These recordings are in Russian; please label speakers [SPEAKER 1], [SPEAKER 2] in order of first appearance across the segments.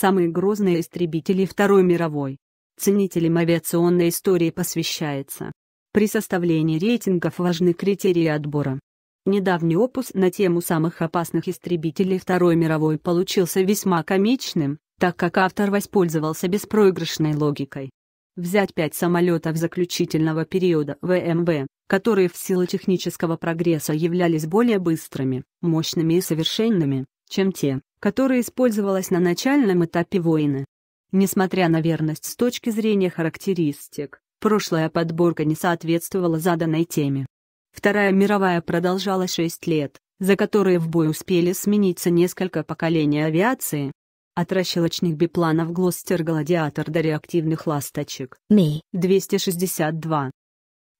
[SPEAKER 1] самые грозные истребители Второй мировой. Ценителям авиационной истории посвящается. При составлении рейтингов важны критерии отбора. Недавний опус на тему самых опасных истребителей Второй мировой получился весьма комичным, так как автор воспользовался беспроигрышной логикой. Взять пять самолетов заключительного периода ВМВ, которые в силу технического прогресса являлись более быстрыми, мощными и совершенными, чем те, которая использовалась на начальном этапе войны. Несмотря на верность с точки зрения характеристик, прошлая подборка не соответствовала заданной теме. Вторая мировая продолжалась 6 лет, за которые в бой успели смениться несколько поколений авиации. От расщелочных бипланов Глостер Гладиатор до реактивных ласточек Ми-262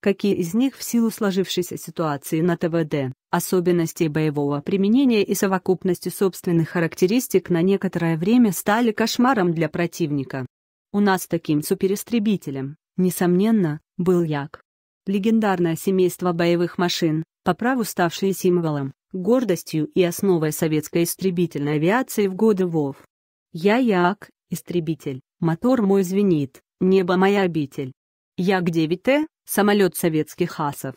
[SPEAKER 1] какие из них в силу сложившейся ситуации на ТВД, особенностей боевого применения и совокупности собственных характеристик на некоторое время стали кошмаром для противника. У нас таким суперистребителем, несомненно, был Як. Легендарное семейство боевых машин, по праву ставшие символом, гордостью и основой советской истребительной авиации в годы ВОВ. Я Як, истребитель, мотор мой звенит, небо моя обитель. Як-9Т, самолет советских асов.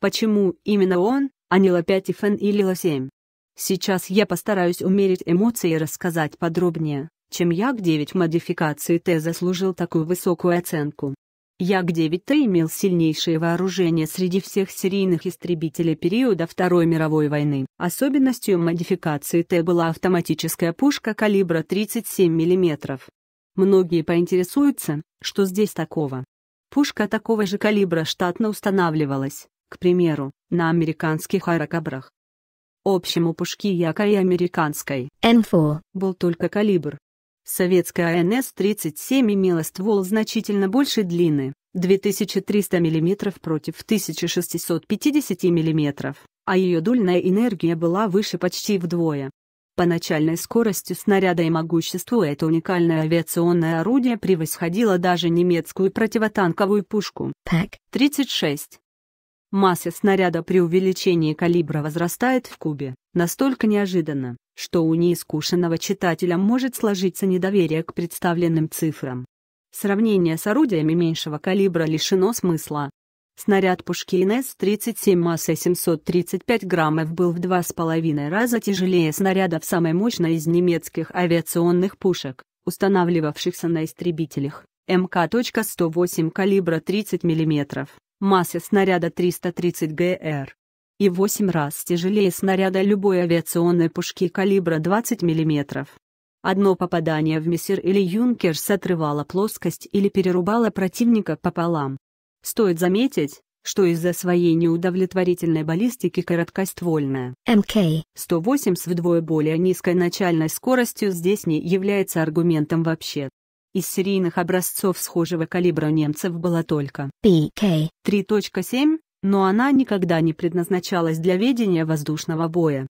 [SPEAKER 1] Почему именно он, а не Лопятифен или Ло-7? Сейчас я постараюсь умерить эмоции и рассказать подробнее, чем Як-9 модификации Т заслужил такую высокую оценку. Як-9Т имел сильнейшее вооружение среди всех серийных истребителей периода Второй мировой войны. Особенностью модификации Т была автоматическая пушка калибра 37 мм. Многие поинтересуются, что здесь такого. Пушка такого же калибра штатно устанавливалась, к примеру, на американских аэрокобрах. Общему пушки Яка и американской n 4 был только калибр. Советская НС-37 имела ствол значительно больше длины, 2300 мм против 1650 мм, а ее дульная энергия была выше почти вдвое. По начальной скорости снаряда и могуществу это уникальное авиационное орудие превосходило даже немецкую противотанковую пушку. Пак. 36. Масса снаряда при увеличении калибра возрастает в кубе, настолько неожиданно, что у неискушенного читателя может сложиться недоверие к представленным цифрам. Сравнение с орудиями меньшего калибра лишено смысла, Снаряд пушки НС-37 массой 735 граммов был в два с половиной раза тяжелее снаряда самой мощной из немецких авиационных пушек, устанавливавшихся на истребителях, МК.108 калибра 30 мм, масса снаряда 330 ГР. И 8 раз тяжелее снаряда любой авиационной пушки калибра 20 мм. Одно попадание в мессир или юнкерс отрывало плоскость или перерубало противника пополам. Стоит заметить, что из-за своей неудовлетворительной баллистики короткоствольная МК-108 с вдвое более низкой начальной скоростью здесь не является аргументом вообще. Из серийных образцов схожего калибра у немцев была только ПК-3.7, но она никогда не предназначалась для ведения воздушного боя.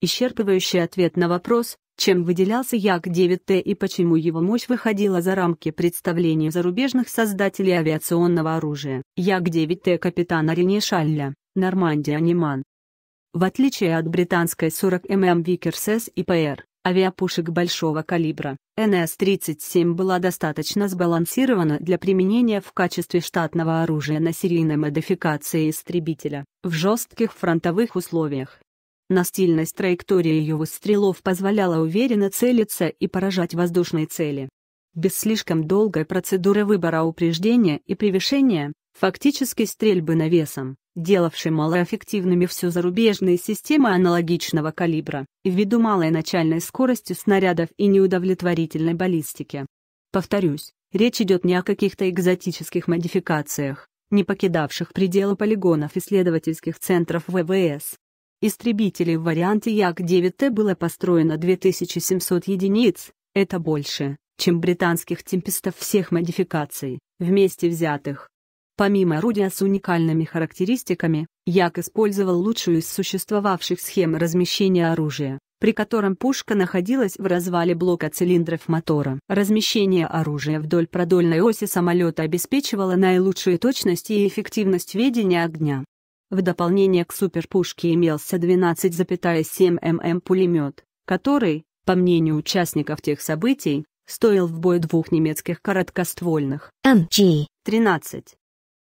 [SPEAKER 1] Исчерпывающий ответ на вопрос, чем выделялся Як-9Т и почему его мощь выходила за рамки представлений зарубежных создателей авиационного оружия? Як-9Т капитана Рене Шалля, Нормандия Ниман. В отличие от британской 40 мм Викерс С и ПР, авиапушек большого калибра, НС-37 была достаточно сбалансирована для применения в качестве штатного оружия на серийной модификации истребителя в жестких фронтовых условиях. Настильность траектории ее выстрелов позволяла уверенно целиться и поражать воздушные цели. Без слишком долгой процедуры выбора упреждения и превышения, фактической стрельбы навесом, делавшей малоэффективными все зарубежные системы аналогичного калибра, ввиду малой начальной скорости снарядов и неудовлетворительной баллистики. Повторюсь, речь идет не о каких-то экзотических модификациях, не покидавших пределы полигонов исследовательских центров ВВС, истребителей в варианте Як-9Т было построено 2700 единиц, это больше, чем британских темпестов всех модификаций, вместе взятых. Помимо орудия с уникальными характеристиками, Як использовал лучшую из существовавших схем размещения оружия, при котором пушка находилась в развале блока цилиндров мотора. Размещение оружия вдоль продольной оси самолета обеспечивало наилучшую точность и эффективность ведения огня. В дополнение к суперпушке имелся 12,7 мм пулемет, который, по мнению участников тех событий, стоил в бой двух немецких короткоствольных МГ-13.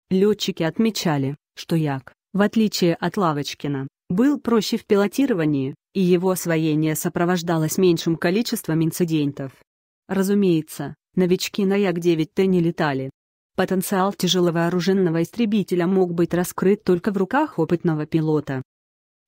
[SPEAKER 1] Летчики отмечали, что Як, в отличие от Лавочкина, был проще в пилотировании, и его освоение сопровождалось меньшим количеством инцидентов. Разумеется, новички на Як-9Т не летали, Потенциал тяжеловооруженного истребителя мог быть раскрыт только в руках опытного пилота.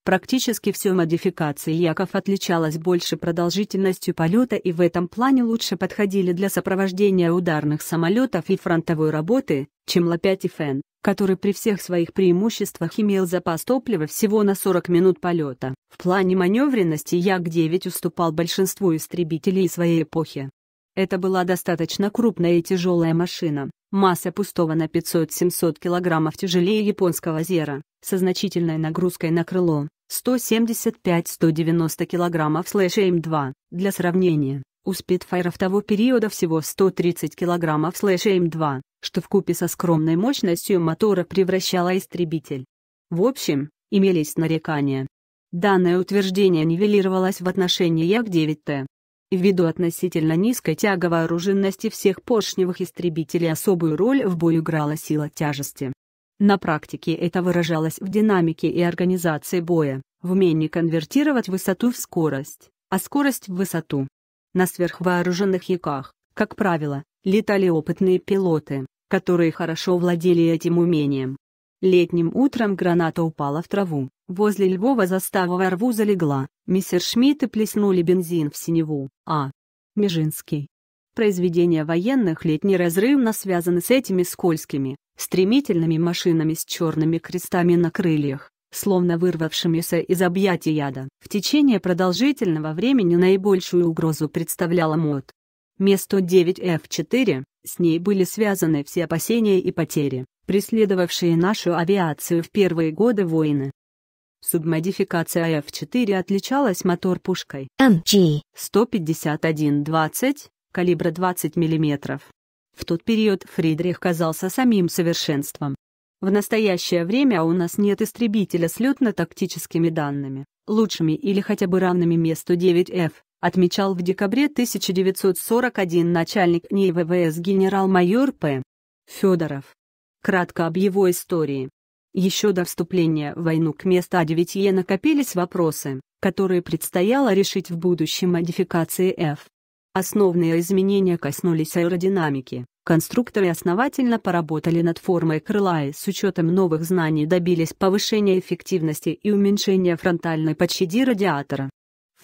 [SPEAKER 1] Практически все модификации Яков отличалась больше продолжительностью полета и в этом плане лучше подходили для сопровождения ударных самолетов и фронтовой работы, чем Ла-5 и который при всех своих преимуществах имел запас топлива всего на 40 минут полета. В плане маневренности Як-9 уступал большинству истребителей своей эпохи. Это была достаточно крупная и тяжелая машина, Масса пустого на 500-700 килограммов тяжелее японского зера, со значительной нагрузкой на крыло, 175-190 килограммов. слэш М2, для сравнения. У спидфайров того периода всего 130 кг слэш М2, что вкупе со скромной мощностью мотора превращало истребитель. В общем, имелись нарекания. Данное утверждение нивелировалось в отношении Як-9Т, Ввиду относительно низкой тяговой оруженности всех поршневых истребителей особую роль в бою играла сила тяжести. На практике это выражалось в динамике и организации боя, в умении конвертировать высоту в скорость, а скорость в высоту. На сверхвооруженных яках, как правило, летали опытные пилоты, которые хорошо владели этим умением. Летним утром граната упала в траву, возле Львова застава во рву залегла, мессершмитты плеснули бензин в синеву, а. Межинский. Произведения военных разрыв на связаны с этими скользкими, стремительными машинами с черными крестами на крыльях, словно вырвавшимися из объятий яда. В течение продолжительного времени наибольшую угрозу представляла МОД. Место 9 f 4 с ней были связаны все опасения и потери, преследовавшие нашу авиацию в первые годы войны. Субмодификация F-4 отличалась мотор-пушкой MG 151-20 калибра 20 мм. В тот период Фридрих казался самим совершенством. В настоящее время у нас нет истребителя с летно-тактическими данными, лучшими или хотя бы равными месту 9F, отмечал в декабре 1941 начальник НИИ ВВС генерал-майор П. Федоров. Кратко об его истории. Еще до вступления в войну к месту А9Е накопились вопросы, которые предстояло решить в будущем модификации F. Основные изменения коснулись аэродинамики. Конструкторы основательно поработали над формой крыла и с учетом новых знаний добились повышения эффективности и уменьшения фронтальной почти радиатора.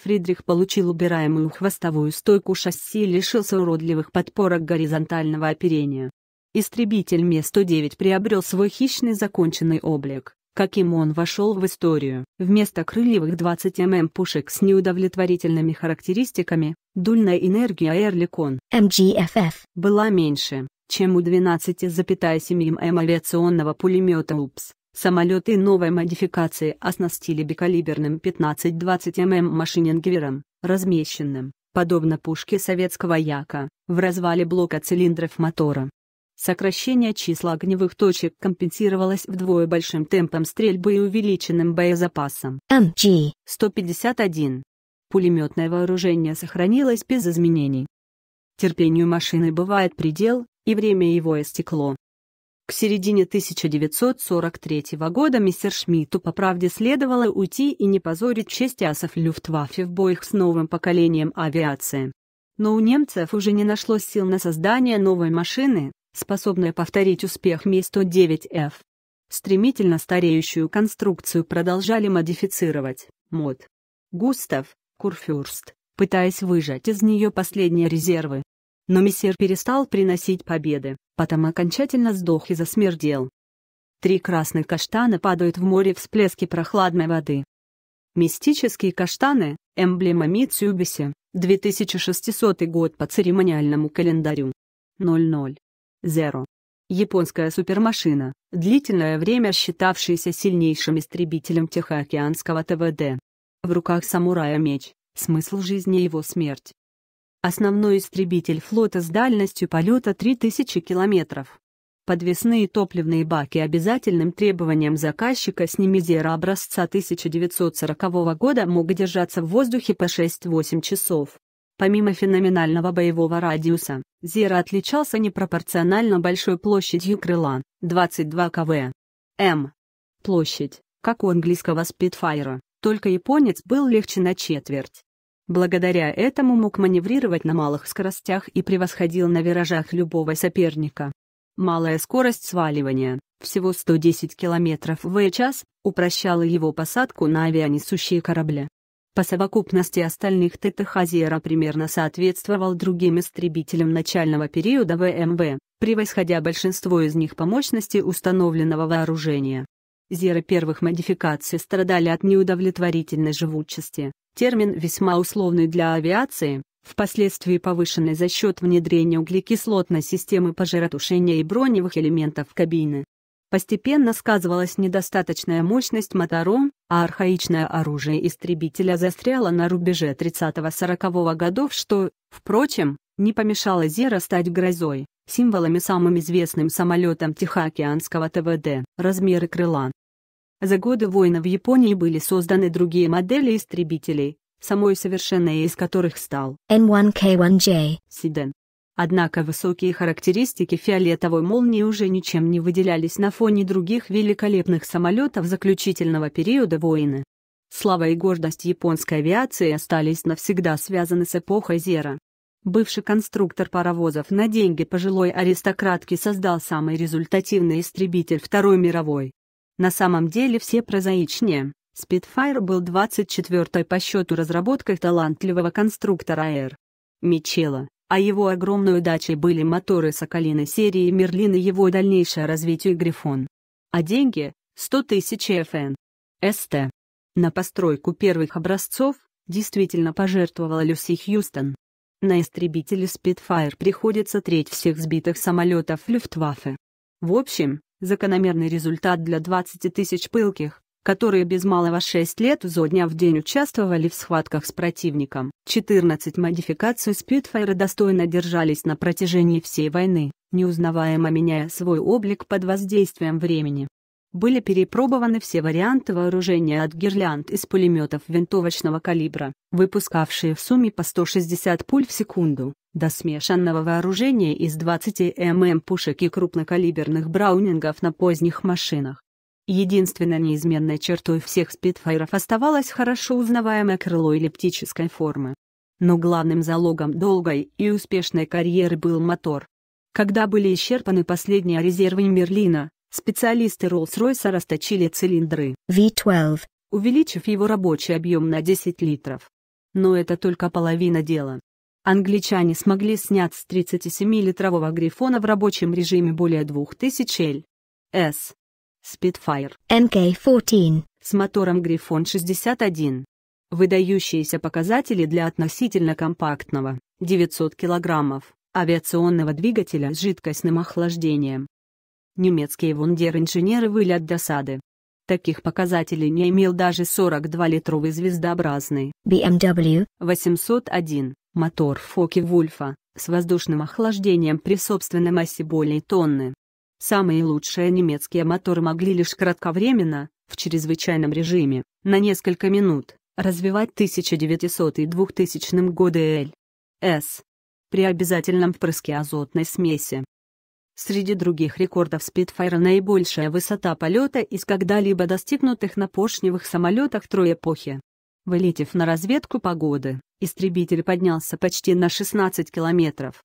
[SPEAKER 1] Фридрих получил убираемую хвостовую стойку шасси и лишился уродливых подпорок горизонтального оперения истребитель Ме-109 приобрел свой хищный законченный облик, каким он вошел в историю. Вместо крыльевых 20 мм пушек с неудовлетворительными характеристиками, дульная энергия Эрликон MGFF была меньше, чем у 12,7 мм авиационного пулемета УПС. Самолеты новой модификации оснастили бикалиберным 15-20 мм машинингвером, размещенным, подобно пушке советского Яка, в развале блока цилиндров мотора. Сокращение числа огневых точек компенсировалось вдвое большим темпом стрельбы и увеличенным боезапасом. МГ 151. Пулеметное вооружение сохранилось без изменений. Терпению машины бывает предел, и время его истекло. К середине 1943 года мистер Шмидту по правде следовало уйти и не позорить честь асов Люфтваффе в боях с новым поколением авиации. Но у немцев уже не нашлось сил на создание новой машины, способная повторить успех Ми-109F. Стремительно стареющую конструкцию продолжали модифицировать, мод. Густав, Курфюрст, пытаясь выжать из нее последние резервы. Но мессер перестал приносить победы, потом окончательно сдох и засмердел. Три красных каштана падают в море всплески прохладной воды. Мистические каштаны – эмблема Митсюбиси, 2600 год по церемониальному календарю. 00. Zero. Японская супермашина, длительное время считавшаяся сильнейшим истребителем Тихоокеанского ТВД. В руках самурая меч, смысл жизни его смерть. Основной истребитель флота с дальностью полета 3000 километров. Подвесные топливные баки обязательным требованием заказчика с ними немезера образца 1940 года мог держаться в воздухе по 6-8 часов. Помимо феноменального боевого радиуса, Зира отличался непропорционально большой площадью крыла – 22 кв. М. Площадь, как у английского спидфайра, только японец был легче на четверть. Благодаря этому мог маневрировать на малых скоростях и превосходил на виражах любого соперника. Малая скорость сваливания, всего 110 км в час, упрощала его посадку на авианесущие корабли по совокупности остальных ТТХ «Зера» примерно соответствовал другим истребителям начального периода ВМВ, превосходя большинство из них по мощности установленного вооружения. «Зеры» первых модификаций страдали от неудовлетворительной живучести, термин весьма условный для авиации, впоследствии повышенный за счет внедрения углекислотной системы пожаротушения и броневых элементов кабины. Постепенно сказывалась недостаточная мощность мотором, а архаичное оружие истребителя застряло на рубеже 30-40 годов, что, впрочем, не помешало Зера стать грозой, символами самым известным самолетом Тихоокеанского ТВД, размеры крыла. За годы войны в Японии были созданы другие модели истребителей, самой совершенной из которых стал N1K1J Сиден. Однако высокие характеристики фиолетовой молнии уже ничем не выделялись на фоне других великолепных самолетов заключительного периода войны. Слава и гордость японской авиации остались навсегда связаны с эпохой Зера. Бывший конструктор паровозов на деньги пожилой аристократки создал самый результативный истребитель Второй мировой. На самом деле все прозаичнее. Spitfire был 24-й по счету разработкой талантливого конструктора Air. Мичела, а его огромной удачей были моторы соколины серии Мерлин и его дальнейшее развитие Грифон. А деньги – 100 тысяч ФН. СТ. На постройку первых образцов действительно пожертвовала Люси Хьюстон. На истребители Spitfire приходится треть всех сбитых самолетов Люфтваффе. В общем, закономерный результат для 20 тысяч пылких, которые без малого 6 лет изо дня в день участвовали в схватках с противником. 14 модификаций Спитфайра достойно держались на протяжении всей войны, неузнаваемо меняя свой облик под воздействием времени. Были перепробованы все варианты вооружения от гирлянд из пулеметов винтовочного калибра, выпускавшие в сумме по 160 пуль в секунду, до смешанного вооружения из 20 мм пушек и крупнокалиберных браунингов на поздних машинах. Единственной неизменной чертой всех спитфайров оставалось хорошо узнаваемое крыло эллиптической формы. Но главным залогом долгой и успешной карьеры был мотор. Когда были исчерпаны последние резервы Мерлина, специалисты Роллс-Ройса расточили цилиндры V12, увеличив его рабочий объем на 10 литров. Но это только половина дела. Англичане смогли снять с 37-литрового грифона в рабочем режиме более 2000 L. С. Spitfire NK-14 с мотором Griffon 61. Выдающиеся показатели для относительно компактного 900 кг авиационного двигателя с жидкостным охлаждением. Немецкие вундер-инженеры выли от досады. Таких показателей не имел даже 42-литровый звездообразный BMW 801 эм мотор Фоки Вульфа с воздушным охлаждением при собственной массе более тонны. Самые лучшие немецкие моторы могли лишь кратковременно, в чрезвычайном режиме, на несколько минут, развивать 1900 и 2000 годы Л.С. при обязательном впрыске азотной смеси. Среди других рекордов Spitfire наибольшая высота полета из когда-либо достигнутых на поршневых самолетах трой эпохи. Вылетев на разведку погоды, истребитель поднялся почти на 16 километров.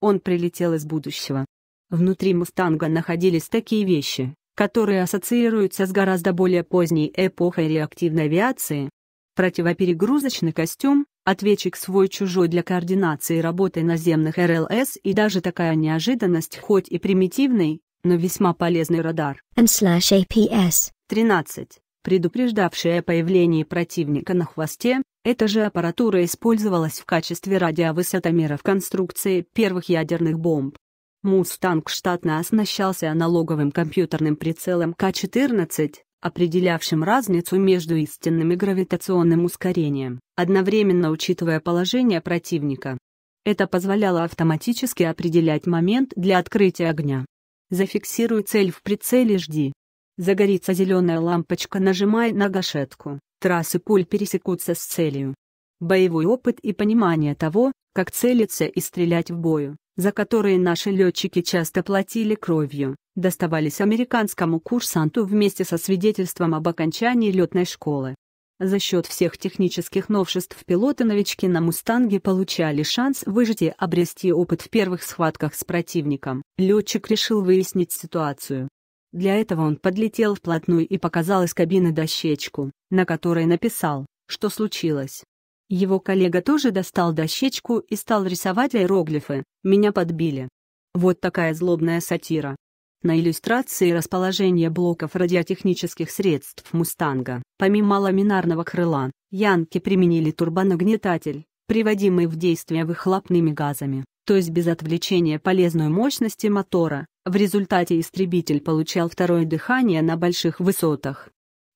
[SPEAKER 1] Он прилетел из будущего, Внутри «Мустанга» находились такие вещи, которые ассоциируются с гораздо более поздней эпохой реактивной авиации. Противоперегрузочный костюм, ответчик свой-чужой для координации работы наземных РЛС и даже такая неожиданность, хоть и примитивный, но весьма полезный радар. APS. 13. Предупреждавший о появлении противника на хвосте, эта же аппаратура использовалась в качестве в конструкции первых ядерных бомб. Мустанг штатно оснащался аналоговым компьютерным прицелом К-14, определявшим разницу между истинным и гравитационным ускорением, одновременно учитывая положение противника. Это позволяло автоматически определять момент для открытия огня. Зафиксируй цель в прицеле «Жди». Загорится зеленая лампочка «Нажимай на гашетку». Трассы пуль пересекутся с целью. Боевой опыт и понимание того, как целиться и стрелять в бою, за которые наши летчики часто платили кровью, доставались американскому курсанту вместе со свидетельством об окончании летной школы. За счет всех технических новшеств пилоты-новички на «Мустанге» получали шанс выжить и обрести опыт в первых схватках с противником. Летчик решил выяснить ситуацию. Для этого он подлетел вплотную и показал из кабины дощечку, на которой написал, что случилось. Его коллега тоже достал дощечку и стал рисовать иероглифы. Меня подбили. Вот такая злобная сатира. На иллюстрации расположение блоков радиотехнических средств «Мустанга», помимо ламинарного крыла, янки применили турбонагнетатель, приводимый в действие выхлопными газами, то есть без отвлечения полезной мощности мотора, в результате истребитель получал второе дыхание на больших высотах.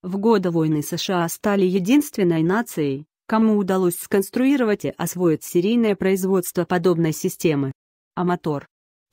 [SPEAKER 1] В годы войны США стали единственной нацией, Кому удалось сконструировать и освоить серийное производство подобной системы? А мотор?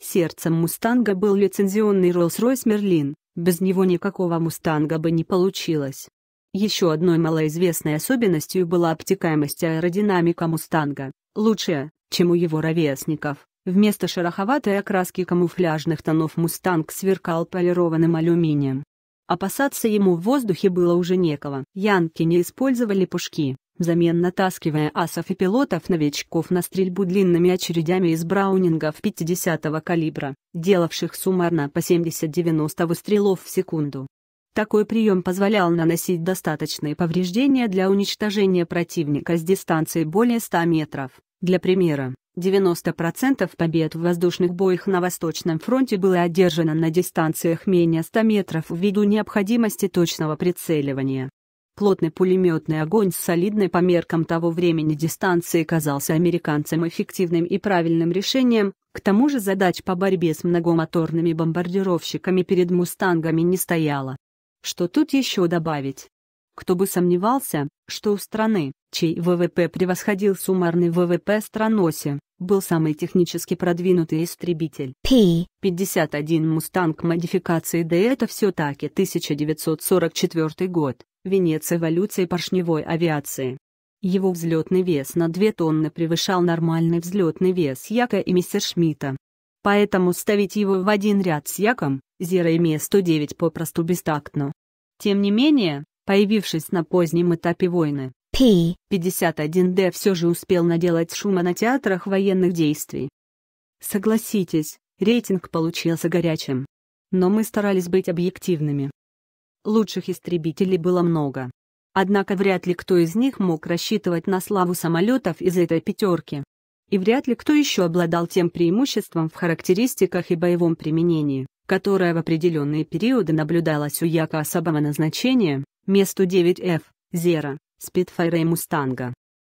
[SPEAKER 1] Сердцем «Мустанга» был лицензионный Rolls-Royce Merlin, без него никакого «Мустанга» бы не получилось. Еще одной малоизвестной особенностью была обтекаемость аэродинамика «Мустанга», лучшая, чем у его ровесников. Вместо шероховатой окраски камуфляжных тонов «Мустанг» сверкал полированным алюминием. Опасаться ему в воздухе было уже некого. Янки не использовали пушки, взамен натаскивая асов и пилотов-новичков на стрельбу длинными очередями из браунингов 50-го калибра, делавших суммарно по 70-90 выстрелов в секунду. Такой прием позволял наносить достаточные повреждения для уничтожения противника с дистанции более 100 метров. Для примера, 90% побед в воздушных боях на Восточном фронте было одержано на дистанциях менее 100 метров ввиду необходимости точного прицеливания. Плотный пулеметный огонь с солидной по меркам того времени дистанции казался американцам эффективным и правильным решением, к тому же задач по борьбе с многомоторными бомбардировщиками перед «Мустангами» не стояло. Что тут еще добавить? Кто бы сомневался, что у страны, чей ВВП превосходил суммарный ВВП страноси, был самый технически продвинутый истребитель. P-51 «Мустанг» модификации да это все-таки 1944 год венец эволюции поршневой авиации. Его взлетный вес на 2 тонны превышал нормальный взлетный вес Яка и Мессершмитта. Поэтому ставить его в один ряд с Яком, Зера и Ме-109 попросту бестактно. Тем не менее, появившись на позднем этапе войны, P-51D все же успел наделать шума на театрах военных действий. Согласитесь, рейтинг получился горячим. Но мы старались быть объективными. Лучших истребителей было много. Однако вряд ли кто из них мог рассчитывать на славу самолетов из этой пятерки. И вряд ли кто еще обладал тем преимуществом в характеристиках и боевом применении, которое в определенные периоды наблюдалось у Яка особого назначения, месту 9F, Зера, Спитфайра и Мустанга.